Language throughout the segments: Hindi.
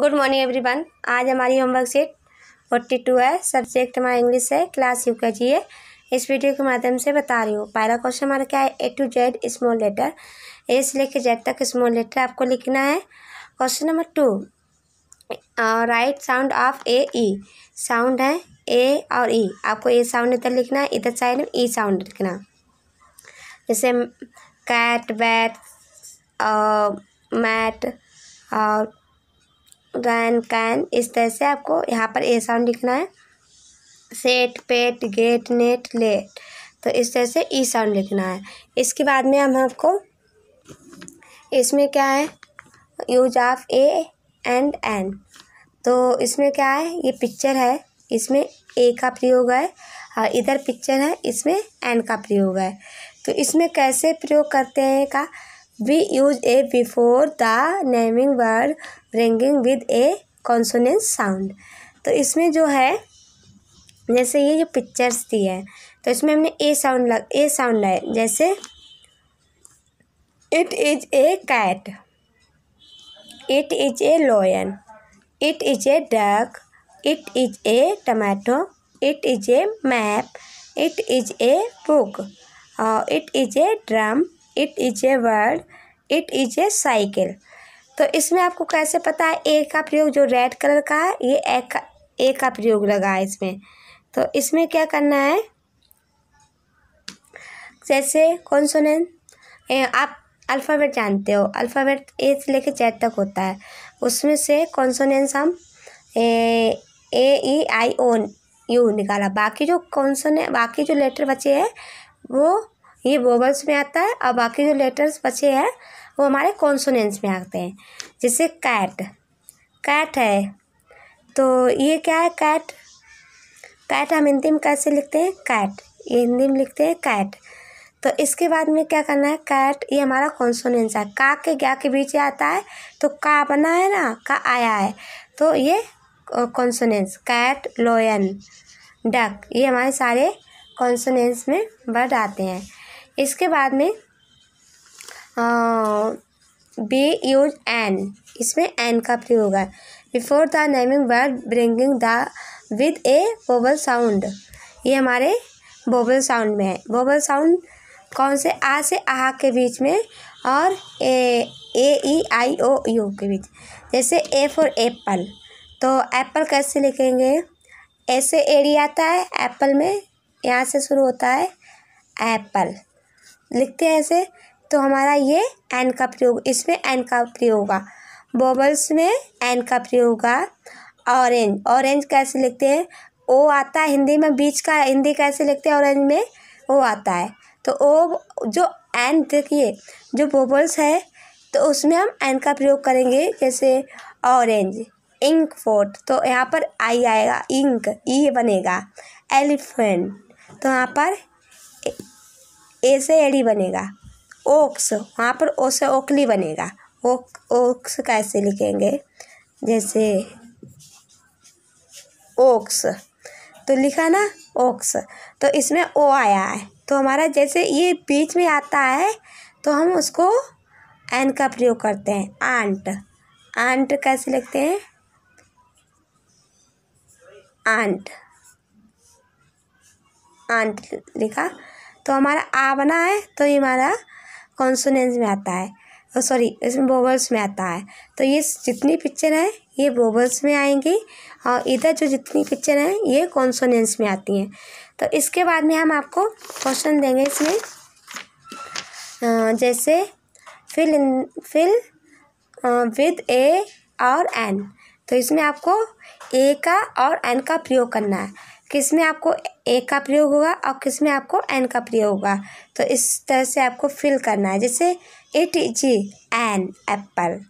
गुड मॉर्निंग एवरीवन आज हमारी होमवर्क सीट फोर्टी टू है सब्जेक्ट हमारा इंग्लिश है क्लास यू का जी है इस वीडियो के माध्यम से बता रही हूँ पहला क्वेश्चन हमारा क्या है A to Z small letter A से लेकर जेड तक स्मॉल लेटर आपको लिखना है question number two write sound of A E sound है ए और ई e. आपको ए साउंड इधर लिखना है इधर साइड में ई e साउंड लिखना जैसे कैट बैट मैट और रैन कैन इस तरह से आपको यहाँ पर ए साउंड लिखना है set pet get net let तो इस तरह से ई e साउंड लिखना है इसके बाद में हम आपको इसमें क्या है use of A and an तो इसमें क्या है ये पिक्चर है इसमें ए का प्रयोग है और इधर पिक्चर है इसमें एन का प्रयोग है तो इसमें कैसे प्रयोग करते हैं का we use A before the naming word bringing with a consonants sound तो इसमें जो है जैसे ये जो पिक्चर्स दी है तो इसमें हमने ए साउंड लग ए साउंड लाए जैसे it is a cat it is a lion it is a duck it is a tomato it is a map it is a book it is a drum it is a word it is a cycle तो इसमें आपको कैसे पता है ए का प्रयोग जो रेड कलर का है ये ए का ए का प्रयोग लगा है इसमें तो इसमें क्या करना है जैसे कॉन्सोनेंट आप अल्फ़ाबेट जानते हो अल्फ़ाबेट ए से लेके जेड तक होता है उसमें से कॉन्सोनेंस हम ए ई आई ओ यू निकाला बाकी जो कॉन्सोनेंट बाकी जो लेटर बचे हैं वो ये वोवल्स में आता है और बाकी जो लेटर्स बचे हैं वो हमारे कॉन्सोनेंस में आते हैं जैसे कैट कैट है तो ये क्या है कैट कैट हम हिंदी में कैसे लिखते हैं कैट ये हिंदी में लिखते हैं कैट तो इसके बाद में क्या करना है कैट ये हमारा कॉन्सोनेंस है का के ग्या के बीच आता है तो का बना है ना का आया है तो ये कॉन्सोनेंस कैट लोयन डक ये हमारे सारे कॉन्सोनेंस में वर्ड आते हैं इसके बाद में बी यूज एन इसमें एन का प्रयोग है before the naming word bringing the with a vowel sound ये हमारे बोबल साउंड में है वोबल साउंड कौन से आ से आह के बीच में और ए ए ई आई ओ यू के बीच जैसे ए फॉर एप्पल तो एप्पल कैसे लिखेंगे ऐसे एडी आता है एप्पल में यहाँ से शुरू होता है एप्पल लिखते हैं ऐसे तो हमारा ये एन का प्रयोग इसमें एन का प्रयोग होगा बॉबल्स में एन का प्रयोग होगा ऑरेंज ऑरेंज कैसे लिखते हैं ओ आता है हिंदी में बीच का हिंदी कैसे लिखते हैं ऑरेंज में ओ आता है तो ओ जो एन देखिए जो बॉबल्स है तो उसमें हम एन का प्रयोग करेंगे जैसे ऑरेंज इंक फोर्ट तो यहाँ पर आई आएगा इंक ई e बनेगा एलिफेंट तो यहाँ पर ए से एडी बनेगा ओक्स वहाँ पर ओ से ओकली बनेगा ओक ओक्स कैसे लिखेंगे जैसे ओक्स तो लिखा ना ओक्स तो इसमें ओ आया है तो हमारा जैसे ये बीच में आता है तो हम उसको एन का प्रयोग करते हैं आंट आंट कैसे लिखते हैं आंट आंट लिखा तो हमारा आ बना है तो ये हमारा कॉन्सोनेंस में आता है तो सॉरी इसमें बोबल्स में आता है तो ये जितनी पिक्चर है ये बोबल्स में आएंगी और इधर जो जितनी पिक्चर हैं ये कॉन्सोनेंस में आती हैं तो इसके बाद में हम आपको क्वेश्चन देंगे इसमें जैसे fill in fill with a और एन तो इसमें आपको ए का और एन का प्रयोग करना है किस में आपको ए का प्रयोग होगा और किस में आपको एन का प्रयोग होगा तो इस तरह से आपको फिल करना है जैसे it is an apple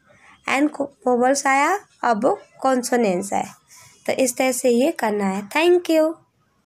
an को वोबल्स आया और बुक कॉन्सोनेंस है तो इस तरह से ये करना है थैंक यू